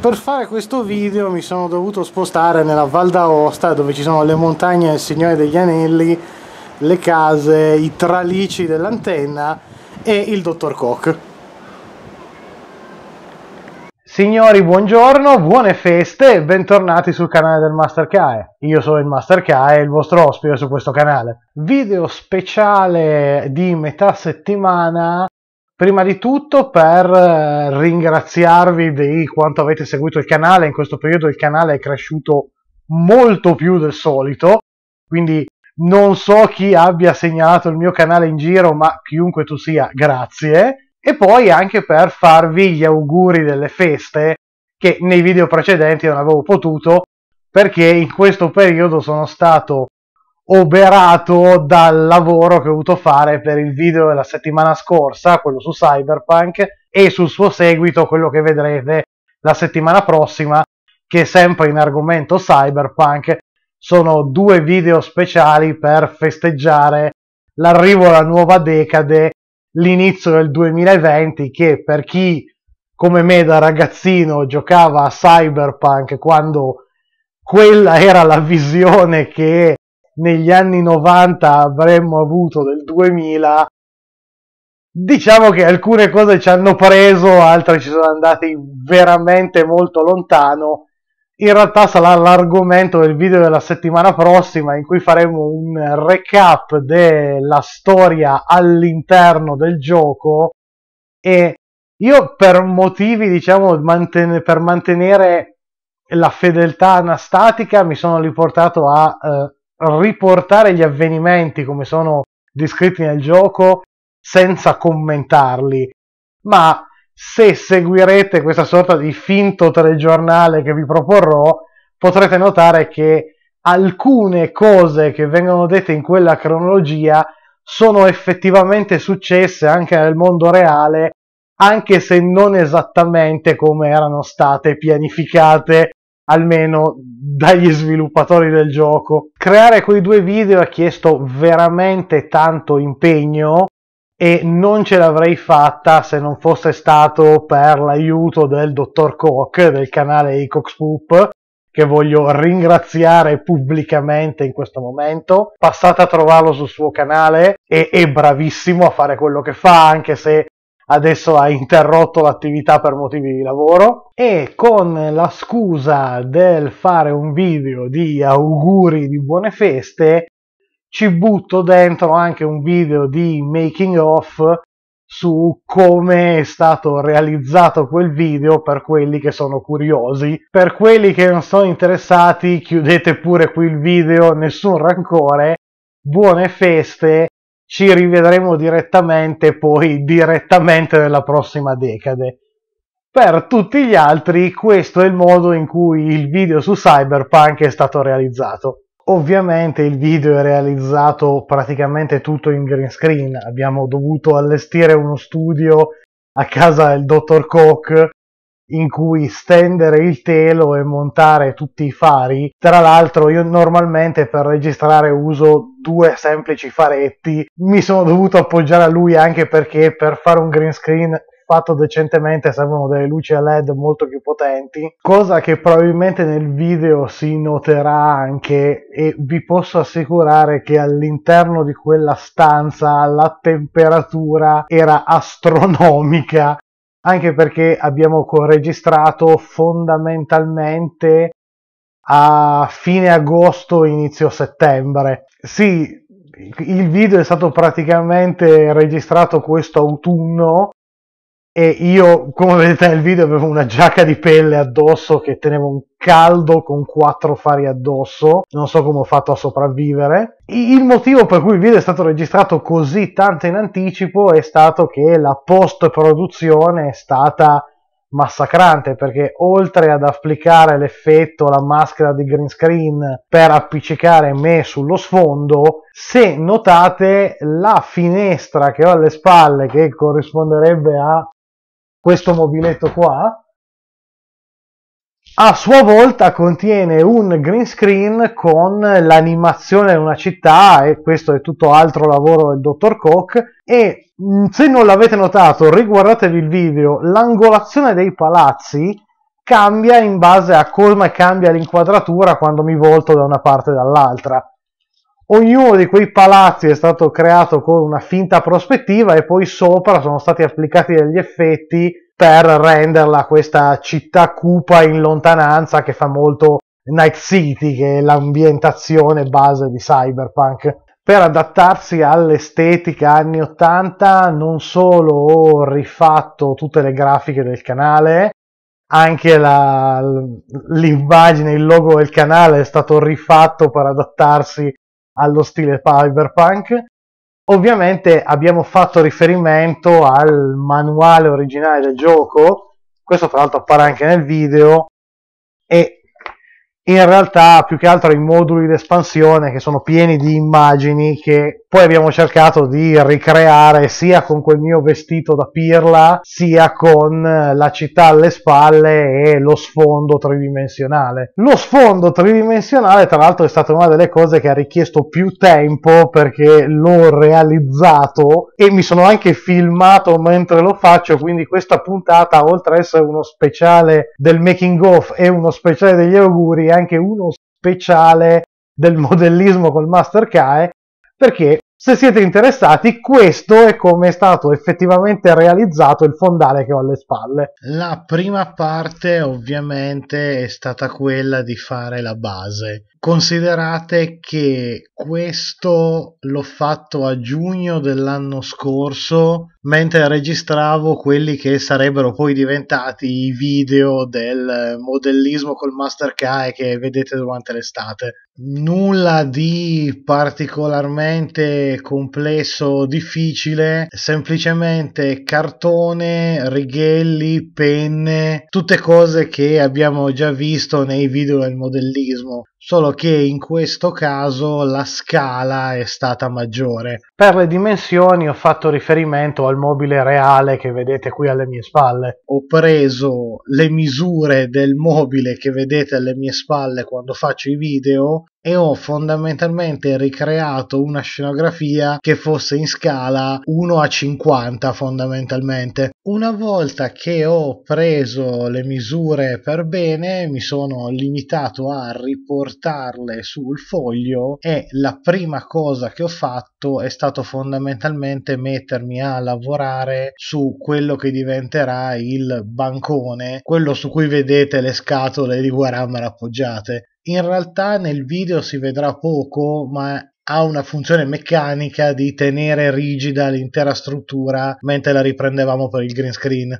per fare questo video mi sono dovuto spostare nella Val d'Aosta dove ci sono le montagne del Signore degli Anelli le case, i tralici dell'antenna e il dottor Koch Signori buongiorno, buone feste e bentornati sul canale del Master Kae. Io sono il Master Kae, il vostro ospite su questo canale. Video speciale di metà settimana Prima di tutto per eh, ringraziarvi di quanto avete seguito il canale, in questo periodo il canale è cresciuto molto più del solito, quindi non so chi abbia segnalato il mio canale in giro, ma chiunque tu sia, grazie. E poi anche per farvi gli auguri delle feste, che nei video precedenti non avevo potuto, perché in questo periodo sono stato oberato dal lavoro che ho dovuto fare per il video della settimana scorsa, quello su Cyberpunk, e sul suo seguito, quello che vedrete la settimana prossima, che è sempre in argomento Cyberpunk sono due video speciali per festeggiare l'arrivo alla nuova decade, l'inizio del 2020, che per chi come me da ragazzino giocava a Cyberpunk quando quella era la visione che negli anni 90 avremmo avuto del 2000, diciamo che alcune cose ci hanno preso, altre ci sono andati veramente molto lontano. In realtà sarà l'argomento del video della settimana prossima in cui faremo un recap della storia all'interno del gioco e io per motivi, diciamo, manten- per mantenere la fedeltà anastatica mi sono riportato a eh, riportare gli avvenimenti come sono descritti nel gioco senza commentarli, ma se seguirete questa sorta di finto telegiornale che vi proporrò, potrete notare che alcune cose che vengono dette in quella cronologia sono effettivamente successe anche nel mondo reale, anche se non esattamente come erano state pianificate, almeno dagli sviluppatori del gioco. Creare quei due video ha chiesto veramente tanto impegno e non ce l'avrei fatta se non fosse stato per l'aiuto del dottor Koch del canale I Cox Poop che voglio ringraziare pubblicamente in questo momento. Passate a trovarlo sul suo canale e è bravissimo a fare quello che fa, anche se adesso ha interrotto l'attività per motivi di lavoro e con la scusa del fare un video di auguri di buone feste ci butto dentro anche un video di making off su come è stato realizzato quel video per quelli che sono curiosi. Per quelli che non sono interessati, chiudete pure qui il video, nessun rancore. Buone feste ci rivedremo direttamente poi direttamente nella prossima decade. Per tutti gli altri questo è il modo in cui il video su Cyberpunk è stato realizzato. Ovviamente il video è realizzato praticamente tutto in green screen, abbiamo dovuto allestire uno studio a casa del dottor Koch in cui stendere il telo e montare tutti i fari. Tra l'altro io normalmente per registrare uso due semplici faretti, mi sono dovuto appoggiare a lui anche perché per fare un green screen fatto decentemente servono delle luci a LED molto più potenti, cosa che probabilmente nel video si noterà anche e vi posso assicurare che all'interno di quella stanza la temperatura era astronomica anche perché abbiamo registrato fondamentalmente a fine agosto, inizio settembre. Sì, il video è stato praticamente registrato questo autunno, e io, come vedete nel video, avevo una giacca di pelle addosso che tenevo un caldo con quattro fari addosso. Non so come ho fatto a sopravvivere. Il motivo per cui il video è stato registrato così tanto in anticipo è stato che la post-produzione è stata massacrante perché oltre ad applicare l'effetto, la maschera di green screen per appiccicare me sullo sfondo, se notate la finestra che ho alle spalle che corrisponderebbe a questo mobiletto qua, a sua volta contiene un green screen con l'animazione di una città e questo è tutto altro lavoro del dottor Koch e mm, se non l'avete notato riguardatevi il video l'angolazione dei palazzi cambia in base a come cambia l'inquadratura quando mi volto da una parte o dall'altra Ognuno di quei palazzi è stato creato con una finta prospettiva e poi sopra sono stati applicati degli effetti per renderla questa città cupa in lontananza che fa molto Night City, che è l'ambientazione base di Cyberpunk per adattarsi all'estetica anni 80 non solo ho rifatto tutte le grafiche del canale, anche la, l'immagine, il logo del canale è stato rifatto per adattarsi allo stile cyberpunk. Ovviamente abbiamo fatto riferimento al manuale originale del gioco, questo tra l'altro appare anche nel video, e in realtà più che altro i moduli d'espansione che sono pieni di immagini che poi abbiamo cercato di ricreare sia con quel mio vestito da pirla, sia con la città alle spalle e lo sfondo tridimensionale. Lo sfondo tridimensionale, tra l'altro, è stata una delle cose che ha richiesto più tempo perché l'ho realizzato e mi sono anche filmato mentre lo faccio. Quindi, questa puntata, oltre ad essere uno speciale del making of e uno speciale degli auguri, è anche uno speciale del modellismo col Master CAE perché se siete interessati, questo è come è stato effettivamente realizzato il fondale che ho alle spalle. La prima parte ovviamente è stata quella di fare la base. Considerate che questo l'ho fatto a giugno dell'anno scorso mentre registravo quelli che sarebbero poi diventati i video del modellismo col Mastercard che vedete durante l'estate. Nulla di particolarmente complesso difficile, semplicemente cartone, righelli, penne, tutte cose che abbiamo già visto nei video del modellismo solo che in questo caso la scala è stata maggiore. Per le dimensioni ho fatto riferimento al dal mobile reale che vedete qui alle mie spalle. Ho preso le misure del mobile che vedete alle mie spalle quando faccio i video e ho fondamentalmente ricreato una scenografia che fosse in scala 1 a 50 fondamentalmente. Una volta che ho preso le misure per bene mi sono limitato a riportarle sul foglio e la prima cosa che ho fatto è stato fondamentalmente mettermi a lavorare su quello che diventerà il bancone, quello su cui vedete le scatole di Warhammer appoggiate in realtà nel video si vedrà poco, ma ha una funzione meccanica di tenere rigida l'intera struttura mentre la riprendevamo per il green screen.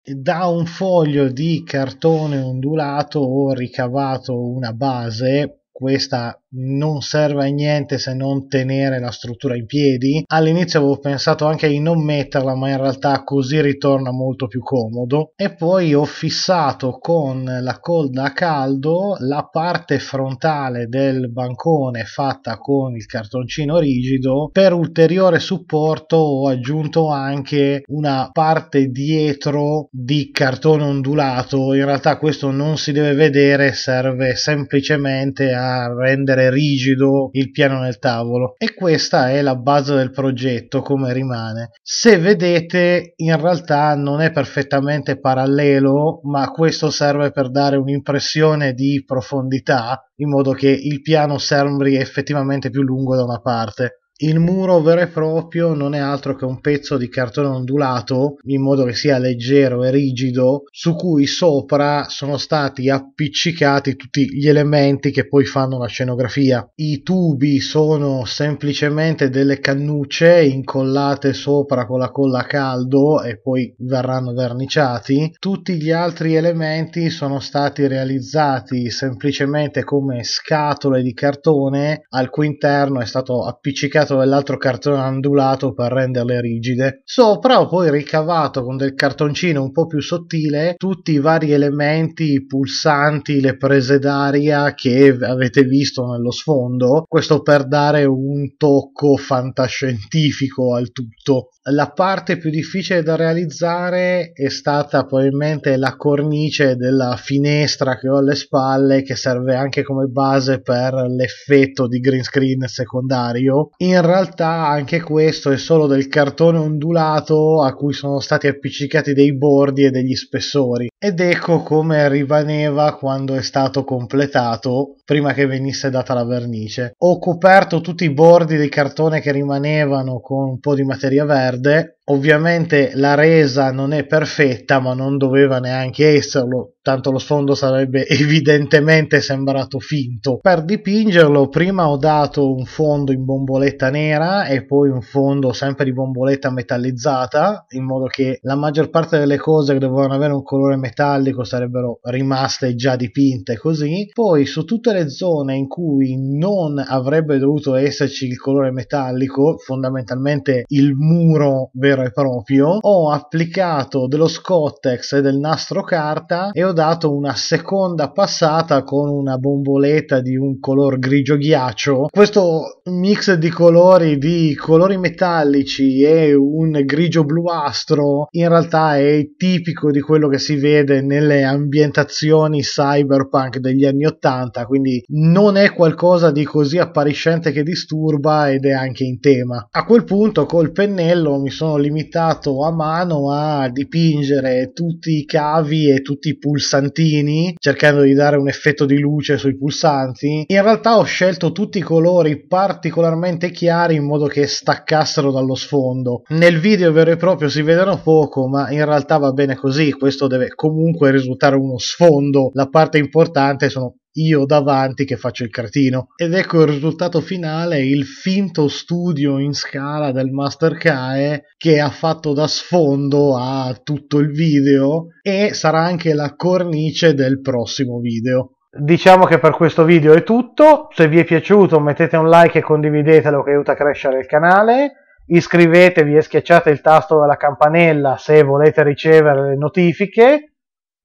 Da un foglio di cartone ondulato ho ricavato una base, questa non serve a niente se non tenere la struttura in piedi. All'inizio avevo pensato anche di non metterla, ma in realtà così ritorna molto più comodo. E poi ho fissato con la colda a caldo la parte frontale del bancone fatta con il cartoncino rigido. Per ulteriore supporto ho aggiunto anche una parte dietro di cartone ondulato. In realtà questo non si deve vedere, serve semplicemente a rendere tenere rigido il piano nel tavolo e questa è la base del progetto come rimane se vedete in realtà non è perfettamente parallelo ma questo serve per dare un'impressione di profondità in modo che il piano sembri effettivamente più lungo da una parte il muro vero e proprio non è altro che un pezzo di cartone ondulato in modo che sia leggero e rigido, su cui sopra sono stati appiccicati tutti gli elementi che poi fanno la scenografia. I tubi sono semplicemente delle cannucce incollate sopra con la colla a caldo e poi verranno verniciati. Tutti gli altri elementi sono stati realizzati semplicemente come scatole di cartone al cui interno è stato appiccicato applicato dell'altro cartone ondulato per renderle rigide. Sopra ho poi ricavato con del cartoncino un po' più sottile tutti i vari elementi, i pulsanti, le prese d'aria che avete visto nello sfondo, questo per dare un tocco fantascientifico al tutto. La parte più difficile da realizzare è stata probabilmente la cornice della finestra che ho alle spalle che serve anche come base per l'effetto di green screen secondario. In in realtà anche questo è solo del cartone ondulato a cui sono stati appiccicati dei bordi e degli spessori. Ed ecco come rimaneva quando è stato completato, prima che venisse data la vernice. Ho coperto tutti i bordi di cartone che rimanevano con un po' di materia verde. Ovviamente la resa non è perfetta, ma non doveva neanche esserlo tanto lo sfondo sarebbe evidentemente sembrato finto. Per dipingerlo prima ho dato un fondo in bomboletta nera e poi un fondo sempre di bomboletta metallizzata, in modo che la maggior parte delle cose che dovevano avere un colore metallico sarebbero rimaste già dipinte così. Poi su tutte le zone in cui non avrebbe dovuto esserci il colore metallico, fondamentalmente il muro vero e proprio, ho applicato dello scottex e del nastro carta e ho dato una seconda passata con una bomboletta di un color grigio ghiaccio. Questo mix di colori, di colori metallici e un grigio bluastro, in realtà è tipico di quello che si vede nelle ambientazioni cyberpunk degli anni 80, quindi non è qualcosa di così appariscente che disturba ed è anche in tema. A quel punto col pennello mi sono limitato a mano a dipingere tutti i cavi e tutti i pulsanti pulsantini cercando di dare un effetto di luce sui pulsanti. In realtà ho scelto tutti i colori particolarmente chiari in modo che staccassero dallo sfondo. Nel video vero e proprio si vedono poco, ma in realtà va bene così, questo deve comunque risultare uno sfondo. La parte importante sono io davanti che faccio il cartino. Ed ecco il risultato finale, il finto studio in scala del Master Kae che ha fatto da sfondo a tutto il video e sarà anche la cornice del prossimo video. Diciamo che per questo video è tutto, se vi è piaciuto mettete un like e condividetelo che aiuta a crescere il canale, iscrivetevi e schiacciate il tasto della campanella se volete ricevere le notifiche.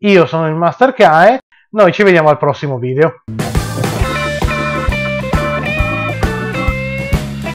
Io sono il Master Kae noi ci vediamo al prossimo video.